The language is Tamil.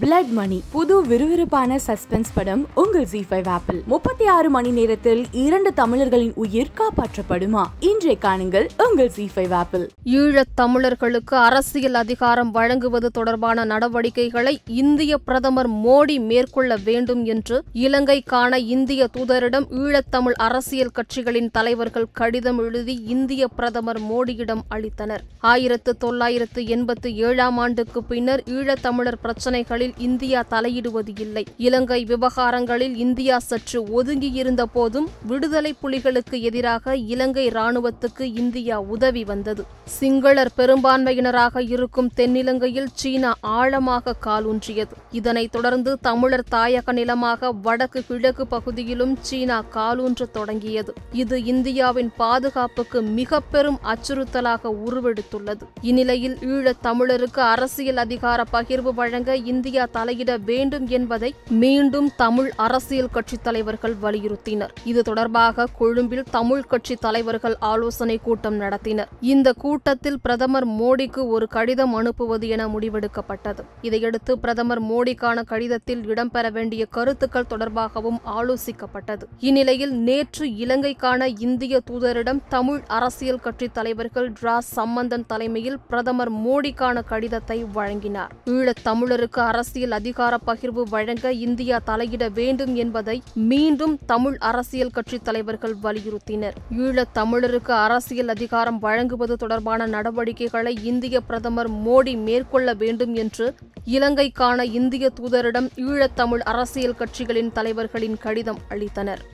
பிளட் மணி புது விறுவிறுப்பான சஸ்பென்ஸ் படம் உங்கள் ஜி ஃபைவ் ஆப்பிள் முப்பத்தி ஆறு மணி நேரத்தில் இரண்டு தமிழர்களின் உயிர் காப்பாற்றப்படுமா இன்றைய காணுங்கள் உங்கள் ஜி ஃபைவ் ஆப்பிள் ஈழத் தமிழர்களுக்கு அரசியல் அதிகாரம் வழங்குவது தொடர்பான நடவடிக்கைகளை இந்திய பிரதமர் மோடி மேற்கொள்ள வேண்டும் என்று இலங்கைக்கான இந்திய தூதரிடம் ஈழத்தமிழ் அரசியல் கட்சிகளின் தலைவர்கள் கடிதம் எழுதி இந்திய பிரதமர் மோடியிடம் அளித்தனர் ஆயிரத்து தொள்ளாயிரத்து எண்பத்தி ஏழாம் ஆண்டுக்கு பின்னர் ஈழத்தமிழர் பிரச்சினைகள் விவகாரங்களில் இந்தியா தலையிடுவது இல்லை இலங்கை விவகாரங்களில் இந்தியா சற்று ஒதுங்கியிருந்த போதும் விடுதலை புலிகளுக்கு எதிராக இலங்கை ராணுவத்துக்கு இந்தியா உதவி வந்தது சிங்களர் பெரும்பான்மையினராக இருக்கும் தென்னிலங்கையில் சீனா ஆழமாக காலூன்றியது இதனைத் தொடர்ந்து தமிழர் தாயக நிலமாக வடக்கு கிழக்கு பகுதியிலும் சீனா காலூன்ற தொடங்கியது இது இந்தியாவின் பாதுகாப்புக்கு மிக பெரும் அச்சுறுத்தலாக உருவெடுத்துள்ளது இந்நிலையில் ஈழத் தமிழருக்கு அரசியல் அதிகார பகிர்வு வழங்க இந்திய இந்தியா தலையிட வேண்டும் என்பதை மீண்டும் தமிழ் அரசியல் கட்சித் தலைவர்கள் வலியுறுத்தினர் இது தொடர்பாக கொழும்பில் தமிழ் கட்சி தலைவர்கள் ஆலோசனை கூட்டம் நடத்தினர் இந்த கூட்டத்தில் பிரதமர் மோடிக்கு ஒரு கடிதம் அனுப்புவது என முடிவெடுக்கப்பட்டது இதையடுத்து பிரதமர் மோடிக்கான கடிதத்தில் இடம்பெற வேண்டிய கருத்துக்கள் தொடர்பாகவும் ஆலோசிக்கப்பட்டது இந்நிலையில் நேற்று இலங்கைக்கான இந்திய தூதரிடம் தமிழ் அரசியல் கட்சித் தலைவர்கள் டிரா சம்பந்தன் தலைமையில் பிரதமர் மோடிக்கான கடிதத்தை வழங்கினார் ஈழத் தமிழருக்கு அரசியல் அதிகார பகிர்வு வழங்க இந்தியா தலையிட வேண்டும் என்பதை மீண்டும் தமிழ் அரசியல் கட்சித் தலைவர்கள் வலியுறுத்தினர் ஈழத் தமிழருக்கு அரசியல் அதிகாரம் வழங்குவது தொடர்பான நடவடிக்கைகளை இந்திய பிரதமர் மோடி மேற்கொள்ள வேண்டும் என்று இலங்கைக்கான இந்திய தூதரிடம் ஈழத்தமிழ் அரசியல் கட்சிகளின் தலைவர்களின் கடிதம் அளித்தனர்